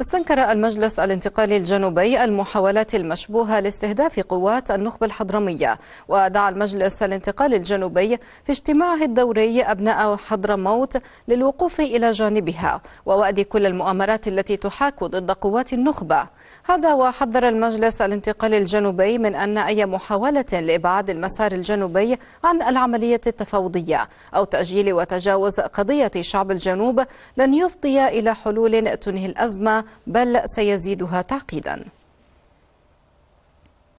استنكر المجلس الانتقالي الجنوبي المحاولات المشبوهة لاستهداف قوات النخبة الحضرمية ودعا المجلس الانتقالي الجنوبي في اجتماعه الدوري أبناء حضرموت للوقوف إلى جانبها ووأد كل المؤامرات التي تحاك ضد قوات النخبة هذا وحذر المجلس الانتقالي الجنوبي من أن أي محاولة لإبعاد المسار الجنوبي عن العملية التفاوضية أو تأجيل وتجاوز قضية شعب الجنوب لن يفضي إلى حلول تنهي الأزمة بل سيزيدها تعقيدا